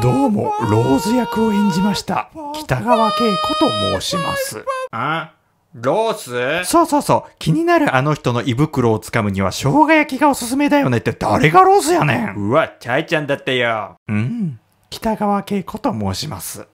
どうも、ローズ役を演じました、北川景子と申します。あロースそうそうそう。気になるあの人の胃袋をつかむには生姜焼きがおすすめだよねって誰がロースやねんうわ、チャイちゃんだってよ。うん。北川景子と申します。